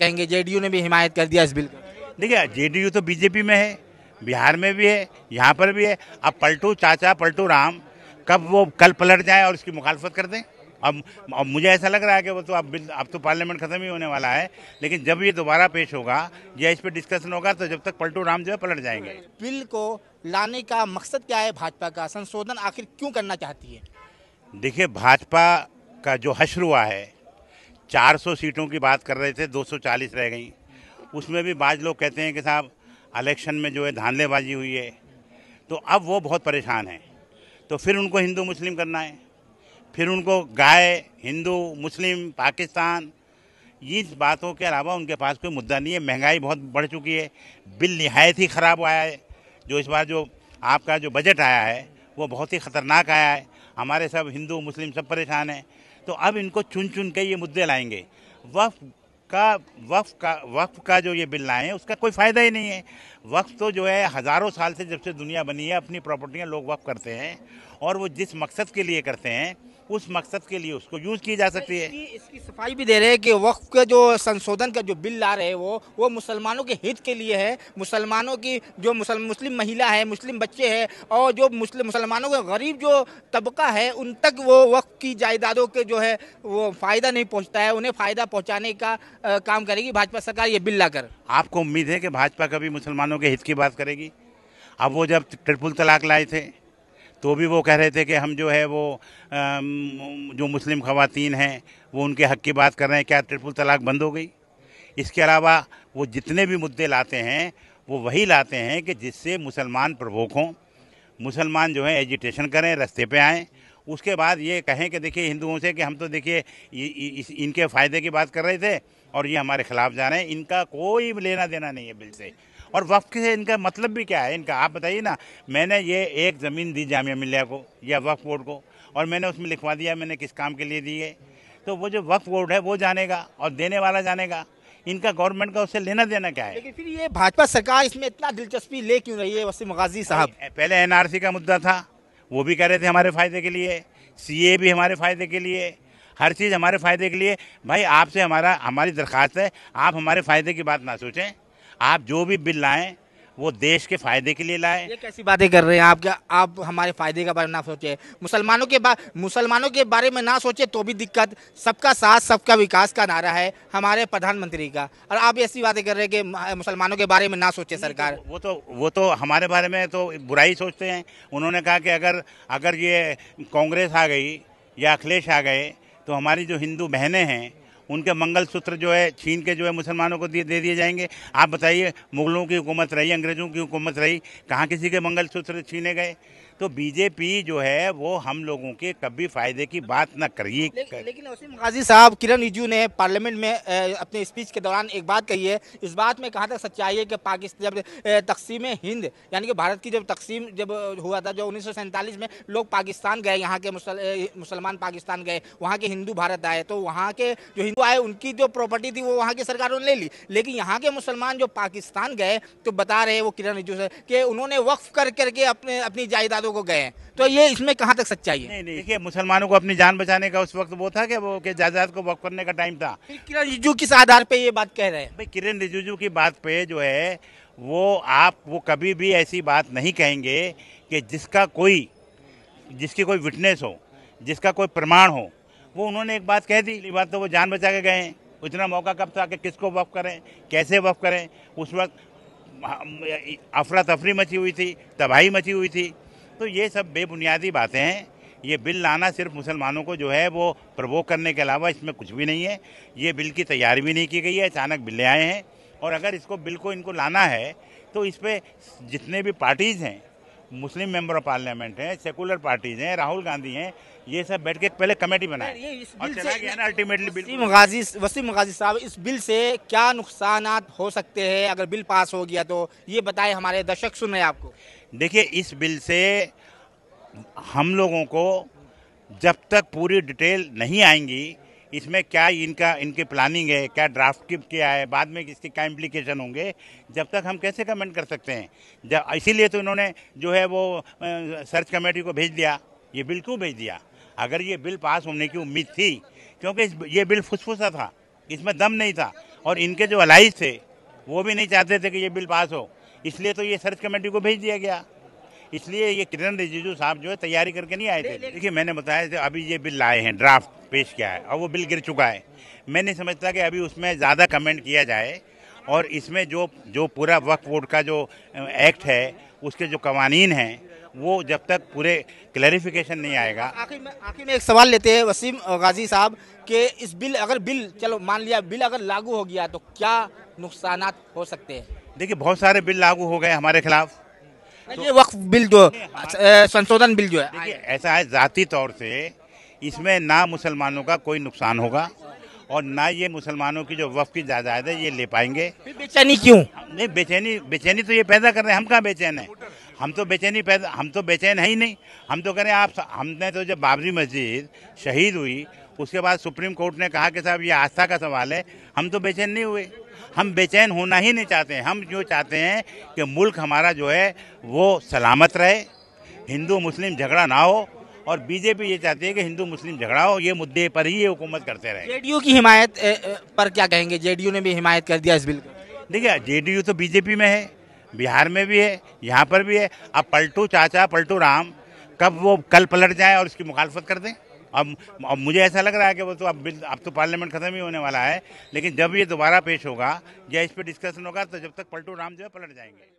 कहेंगे जेडीयू ने भी हिमायत कर दिया इस बिल का देखिए जेडीयू तो बीजेपी में है बिहार में भी है यहाँ पर भी है अब पलटू चाचा पलटू राम कब वो कल पलट जाए और उसकी मुखालफत कर दें अब अब मुझे ऐसा लग रहा है कि वो तो अब अब तो पार्लियामेंट खत्म ही होने वाला है लेकिन जब ये दोबारा पेश होगा या इस पर डिस्कशन होगा तो जब तक पलटू राम जो है पलट जाएंगे बिल को लाने का मकसद क्या है भाजपा का संशोधन आखिर क्यों करना चाहती है देखिए भाजपा का जो हश्र हुआ है 400 सीटों की बात कर रहे थे 240 रह गई उसमें भी बाज लोग कहते हैं कि साहब इलेक्शन में जो है धांधलेबाजी हुई है तो अब वो बहुत परेशान हैं तो फिर उनको हिंदू मुस्लिम करना है फिर उनको गाय हिंदू मुस्लिम पाकिस्तान इस बातों के अलावा उनके पास कोई मुद्दा नहीं है महंगाई बहुत बढ़ चुकी है बिल नहायत ही ख़राब आया है जो इस बार जो आपका जो बजट आया है वो बहुत ही ख़तरनाक आया है हमारे सब हिंदू मुस्लिम सब परेशान हैं तो अब इनको चुन चुन के ये मुद्दे लाएंगे वफ का वक्फ का वक्फ का जो ये बिल लाए हैं उसका कोई फ़ायदा ही नहीं है वक्फ तो जो है हज़ारों साल से जब से दुनिया बनी है अपनी प्रॉपर्टियाँ लोग वक्फ करते हैं और वो जिस मकसद के लिए करते हैं उस मकसद के लिए उसको यूज की जा तो सकती है इसकी, इसकी सफाई भी दे रहे हैं कि वक्त के जो संशोधन का जो बिल ला रहे हैं वो वो मुसलमानों के हित के लिए है मुसलमानों की जो मुसल, मुस्लिम महिला है मुस्लिम बच्चे हैं और जो मुस्लिम मुसलमानों का गरीब जो तबका है उन तक वो वक्त की जायदादों के जो है वो फ़ायदा नहीं पहुँचता है उन्हें फ़ायदा पहुँचाने का आ, काम करेगी भाजपा सरकार ये बिल ला आपको उम्मीद है कि भाजपा कभी मुसलमानों के हित की बात करेगी अब वो जब ट्रिपुल तलाक लाए थे तो भी वो कह रहे थे कि हम जो है वो जो मुस्लिम खवतिन हैं वो उनके हक़ की बात कर रहे हैं क्या ट्रिपल तलाक बंद हो गई इसके अलावा वो जितने भी मुद्दे लाते हैं वो वही लाते हैं कि जिससे मुसलमान प्रभोक हों मुसलमान जो है एजिटेशन करें रास्ते पे आएँ उसके बाद ये कहें कि देखिए हिंदुओं से कि हम तो देखिए इनके फ़ायदे की बात कर रहे थे और ये हमारे खिलाफ जा रहे हैं इनका कोई लेना देना नहीं है बिल से और वक्फ से इनका मतलब भी क्या है इनका आप बताइए ना मैंने ये एक ज़मीन दी जामिया मिल्ह को या वक्फ बोर्ड को और मैंने उसमें लिखवा दिया मैंने किस काम के लिए दी है तो वो जो वक्फ बोर्ड है वो जानेगा और देने वाला जानेगा इनका गवर्नमेंट का उससे लेना देना क्या है लेकिन फिर ये भाजपा सरकार इसमें इतना दिलचस्पी ले क्यों रही है वसीम गाजी साहब पहले एनआरसी का मुद्दा था वो भी कह रहे थे हमारे फ़ायदे के लिए सीए भी हमारे फ़ायदे के लिए हर चीज़ हमारे फ़ायदे के लिए भाई आपसे हमारा हमारी दरख्वास्त है आप हमारे फ़ायदे की बात ना सोचें आप जो भी बिल लाएं वो देश के फायदे के लिए लाए ये कैसी बातें कर रहे हैं आप क्या आप हमारे फायदे के बारे में ना सोचे मुसलमानों के मुसलमानों के बारे में ना सोचे तो भी दिक्कत सबका साथ सबका विकास का नारा है हमारे प्रधानमंत्री का और आप ऐसी बातें कर रहे हैं कि मुसलमानों के बारे में ना सोचे सरकार तो वो तो वो तो हमारे बारे में तो बुराई सोचते हैं उन्होंने कहा कि अगर अगर ये कांग्रेस आ गई या अखिलेश आ गए तो हमारी जो हिंदू बहनें हैं उनके मंगलसूत्र जो है छीन के जो है मुसलमानों को दे दिए जाएंगे आप बताइए मुगलों की हुकूमत रही अंग्रेज़ों की हुकूमत रही कहाँ किसी के मंगलसूत्र छीने गए तो बीजेपी जो है वो हम लोगों के कभी फायदे की बात ना करिए ले, कर... लेकिन वसीम गाजी साहब किरण रिजू ने पार्लियामेंट में अपने स्पीच के दौरान एक बात कही है इस बात में कहा था सच्चाई है कि पाकिस्तान जब तकसीम हिंद यानी कि भारत की जब तकसीम जब हुआ था जो उन्नीस में लोग पाकिस्तान गए यहाँ के मुसलमान पाकिस्तान गए वहाँ के हिंदू भारत आए तो वहाँ के जो हिंदू आए उनकी जो प्रॉपर्टी थी वो वहाँ की सरकारों ने ले ली लेकिन यहाँ के मुसलमान जो पाकिस्तान गए तो बता रहे वो किरण रिजू से कि उन्होंने वक्फ कर करके अपने अपनी जायदादों औरतों को गए हैं तो ये इसमें कहाँ तक सच्चाई है नहीं नहीं देखिए मुसलमानों को अपनी जान बचाने का उस वक्त वो था कि वो के जायदाद को वक्त करने का टाइम था किरण रिजिजू किस आधार पे ये बात कह रहे हैं भाई किरण रिजिजू की बात पे जो है वो आप वो कभी भी ऐसी बात नहीं कहेंगे कि जिसका कोई जिसकी कोई विटनेस हो जिसका कोई प्रमाण हो वो उन्होंने एक बात कह दी बात तो वो जान बचा के गए हैं उतना मौका कब था कि किसको वफ करें कैसे वफ करें उस वक्त अफरा तफरी मची हुई थी तबाही मची हुई थी तो ये सब बेबुनियादी बातें हैं ये बिल लाना सिर्फ मुसलमानों को जो है वो प्रवोक करने के अलावा इसमें कुछ भी नहीं है ये बिल की तैयारी भी नहीं की गई है अचानक बिल आए हैं और अगर इसको बिल को इनको लाना है तो इस पर जितने भी पार्टीज़ हैं मुस्लिम मेंबर ऑफ पार्लियामेंट हैं सेकुलर पार्टीज हैं राहुल गांधी हैं ये सब बैठ के पहले कमेटी बनाए और चला गया ना अल्टीमेटली वसीम गाजी वसीम गाजी साहब इस बिल से क्या नुकसान हो सकते हैं अगर बिल पास हो गया तो ये बताए हमारे दर्शक सुन रहे आपको देखिए इस बिल से हम लोगों को जब तक पूरी डिटेल नहीं आएंगी इसमें क्या इनका इनकी प्लानिंग है क्या ड्राफ्ट किया है बाद में इसके क्या इम्प्लीकेशन होंगे जब तक हम कैसे कमेंट कर सकते हैं जब इसीलिए तो इन्होंने जो है वो सर्च कमेटी को भेज दिया ये बिल क्यों भेज दिया अगर ये बिल पास होने की उम्मीद थी क्योंकि ये बिल फुसफुसा था इसमें दम नहीं था और इनके जो अलाइज थे वो भी नहीं चाहते थे कि ये बिल पास हो इसलिए तो ये सर्च कमेटी को भेज दिया गया इसलिए ये किरण रिजिजू साहब जो है तैयारी करके नहीं आए थे देखिए मैंने बताया थे अभी ये बिल लाए हैं ड्राफ्ट पेश किया है और वो बिल गिर चुका है मैं नहीं समझता कि अभी उसमें ज़्यादा कमेंट किया जाए और इसमें जो जो पूरा वक्त बोर्ड का जो एक्ट है उसके जो कवानीन हैं वो जब तक पूरे क्लैरिफिकेशन नहीं आएगा आखिर में आखिर में एक सवाल लेते हैं वसीम गाजी साहब कि इस बिल अगर बिल चलो मान लिया बिल अगर लागू हो गया तो क्या नुकसान हो सकते हैं देखिए बहुत सारे बिल लागू हो गए हमारे खिलाफ़ तो- ये वक्फ बिल जो संशोधन बिल जो है ऐसा है जाती तौर से इसमें ना मुसलमानों का कोई नुकसान होगा और ना ये मुसलमानों की जो वफ की जायदाद है ये ले पाएंगे बेचैनी क्यों नहीं बेचैनी बेचैनी तो ये पैदा कर रहे हैं हम कहाँ बेचैन है हम तो बेचैनी पैदा हम तो बेचैन है ही नहीं हम तो कह रहे हैं आप हमने तो जब बाबरी मस्जिद शहीद हुई उसके बाद सुप्रीम कोर्ट ने कहा कि साहब ये आस्था का सवाल है हम तो बेचैन नहीं हुए हम बेचैन होना ही नहीं चाहते हम जो चाहते हैं कि मुल्क हमारा जो है वो सलामत रहे हिंदू मुस्लिम झगड़ा ना हो और बीजेपी ये चाहती है कि हिंदू मुस्लिम झगड़ा हो ये मुद्दे पर ही ये हुकूमत करते रहे जेडीयू की हिमायत पर क्या कहेंगे जेडीयू ने भी हिमायत कर दिया इस बिल को देखिए जेडीयू तो बीजेपी में है बिहार में भी है यहाँ पर भी है अब पलटू चाचा पलटू राम कब वो कल पलट जाए और इसकी मुखालफत कर दें अब अब मुझे ऐसा लग रहा है कि वो तो अब बिल अब तो पार्लियामेंट खत्म ही होने वाला है लेकिन जब ये दोबारा पेश होगा या इस पर डिस्कशन होगा तो जब तक पलटू राम जो है पलट जाएंगे